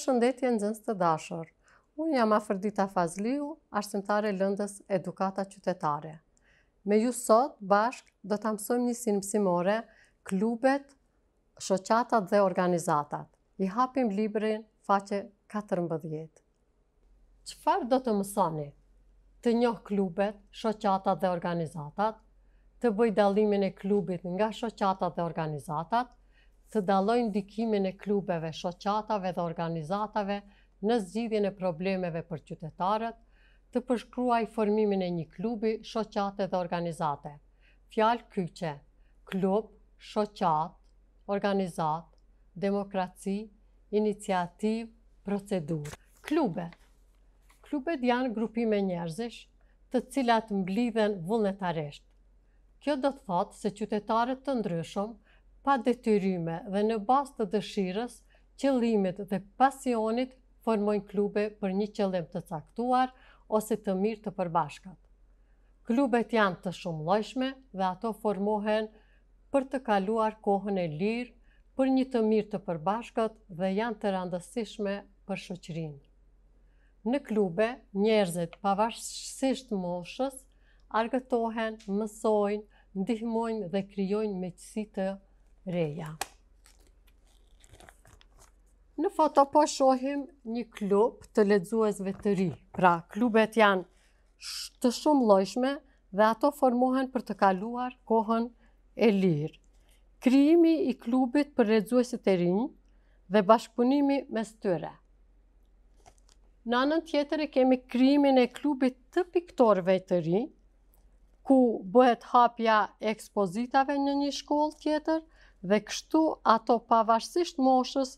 përshëndetje në zënës të dashër. Unë jam Afrdita Fazliu, ashtëntare lëndës edukata qytetare. Me ju sot, bashk, do të amësojmë një sinëmsimore, klubet, shoqatat dhe organizatat. I hapim librin faqe 14. Qëfar do të mësoni? Të njoh klubet, shoqatat dhe organizatat, të bëj dalimin e klubit nga shoqatat dhe organizatat, të dalojnë dikimin e klubeve, shoqatave dhe organizatave në zgjidhjen e problemeve për qytetarët, të përshkruaj formimin e një klubi, shoqate dhe organizate. Fjalë kyqe, klub, shoqat, organizat, demokraci, iniciativ, procedur. Klube. Klube janë grupime njerëzish të cilat mblidhen vullnetaresht. Kjo do të thotë se qytetarët të ndryshumë pa detyrime dhe në bastë të dëshirës, qëllimit dhe pasionit formojnë klube për një qëllim të caktuar ose të mirë të përbashkat. Klubet janë të shumë lojshme dhe ato formohen për të kaluar kohën e lirë, për një të mirë të përbashkët dhe janë të randësishme për shoqërinë. Në klube, njerëzit pavarësisht moshës argëtohen, mësojnë, ndihmojnë dhe kryojnë meqësi të reja. Në foto po shohim një klub të ledzuesve të ri. Pra, klubet janë të shumë lojshme dhe ato formohen për të kaluar kohën e lirë. Kriimi i klubit për ledzuesit e rinjë dhe bashkëpunimi me së tyre. Në anën tjetër e kemi kriimin e klubit të piktorve të rinjë, ku bëhet hapja ekspozitave në një shkollë tjetër, dhe kështu ato pavashësisht moshës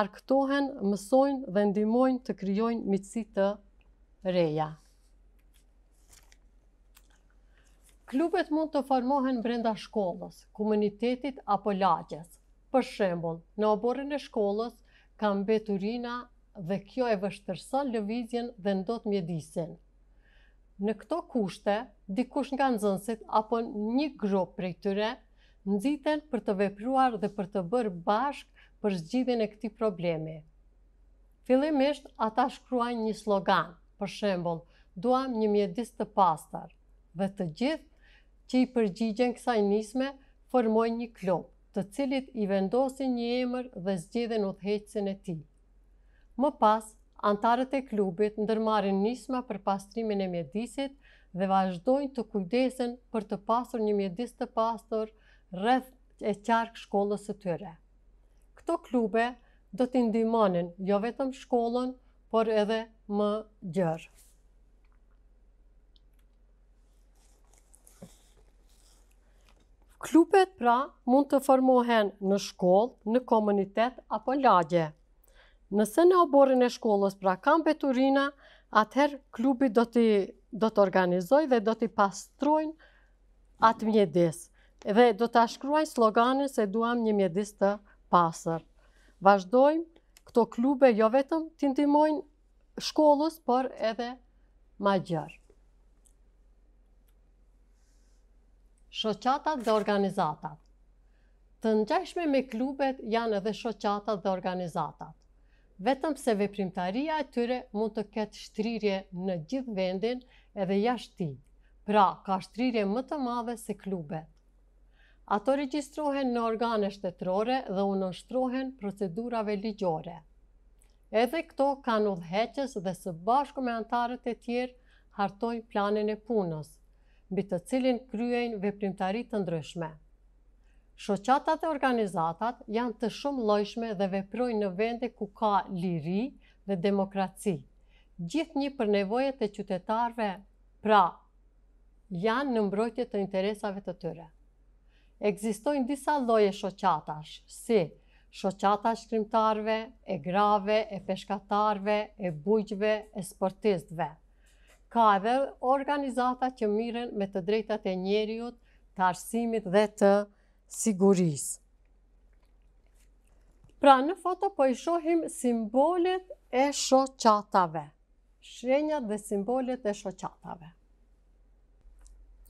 arktohen, mësojnë dhe ndimojnë të kryojnë mitësi të reja. Klubet mund të formohen brenda shkollës, komunitetit apo lagjes. Për shembol, në oborën e shkollës kam beturina dhe kjo e vështërsa lëvizjen dhe ndot mjedisin. Në këto kushte, dikush nga nëzënsit apo një grobë prej tyre nëziten për të vepruar dhe për të bërë bashk për zgjidhin e këti problemi. Filimisht, ata shkruajnë një slogan, për shembol, duam një mjedis të pastar, dhe të gjithë që i përgjigjen kësaj nisme, formojnë një klub, të cilit i vendosin një emër dhe zgjidhin u theqësin e ti. Më pas, antarët e klubit ndërmarin nisma për pastrimin e mjedisit dhe vazhdojnë të kujdesen për të pasur një mjedis të pastor, rrëth e qarkë shkollës të tyre. Këto klube do t'i ndymonin jo vetëm shkollën, por edhe më gjërë. Klubet pra mund të formohen në shkollë, në komunitet apo lagje. Nëse në oborën e shkollës pra kam beturina, atëherë klubi do të organizoj dhe do të pastrojnë atë mjedisë dhe do të ashkruaj sloganin se duham një mjedis të pasër. Vazhdojmë, këto klube jo vetëm të intimojnë shkollës, por edhe ma gjërë. Shoqatat dhe organizatat. Të nëgjajshme me klubet janë edhe shoqatat dhe organizatat. Vetëm se veprimtaria e tyre mund të ketë shtrirje në gjithë vendin edhe jashti. Pra, ka shtrirje më të madhe se klubet. Ato regjistrohen në organe shtetërore dhe u procedurave ligjore. Edhe këto kanë udhëheqës dhe së bashku me antarët e tjerë hartojnë planin e punës, mbi të cilin kryejnë veprimtarit të ndryshme. Shoqatat e organizatat janë të shumë lojshme dhe veprojnë në vende ku ka liri dhe demokraci. Gjithë një për nevojët e qytetarve, pra, janë në mbrojtje të interesave të tëre. Egzistojnë disa loje shoqatash, si shoqata krimtarve, e grave, e peshkatarve, e bujqve, e sportistve. Ka edhe organizata që miren me të drejtat e njeriut, të arsimit dhe të siguris. Pra në foto po i shohim simbolet e shoqatave, shrenjat dhe simbolet e shoqatave.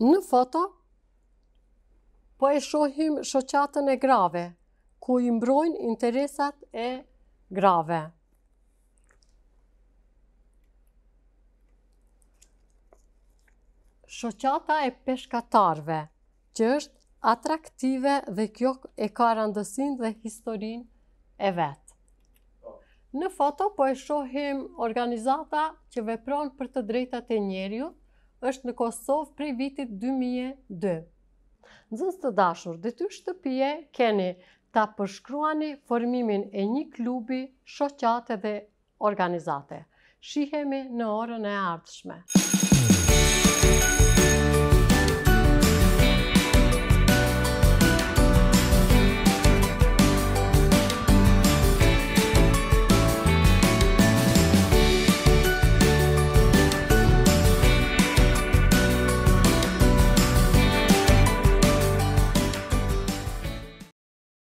Në foto Po e shohim shoqatën e grave, ku i mbrojnë interesat e grave. Shoqata e peshkatarve, që është atraktive dhe kjo e ka randësin dhe historin e vetë. Në foto po e shohim organizata që vepron për të drejta të njeriut, është në Kosovë prej vitit 2002. Në të dashur, dhe ty shtëpije keni të përshkruani formimin e një klubi, shoqate dhe organizate. Shihemi në orën e ardhshme.